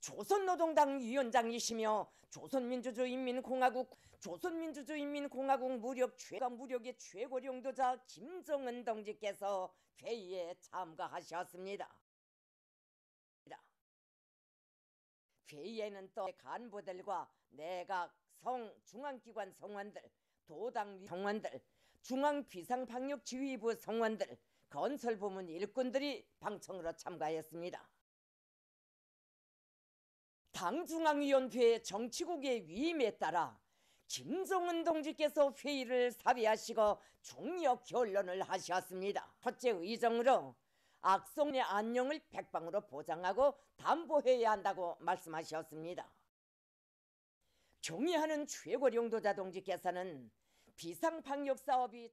조선노동당 위원장이시며 조선민주주의인민공화국 조선민주주의인민공화국 무력 최강 무력의 최고 령도자 김정은 동지께서 회의에 참가하셨습니다. 회의에는 또 간부들과 내각, 성, 중앙기관 성원들, 도당 성원들, 중앙비상방역지휘부 성원들, 건설부문 일꾼들이 방청으로 참가했습니다. 당중앙위원회 정치국의 위임에 따라 김정은 동지께서 회의를 사비하시고 중력 결론을 하셨습니다. 첫째 의정으로 악성의 안녕을 백방으로 보장하고 담보해야 한다고 말씀하셨습니다. 경의하는 최고 용도자 동지께서는 비상방역사업이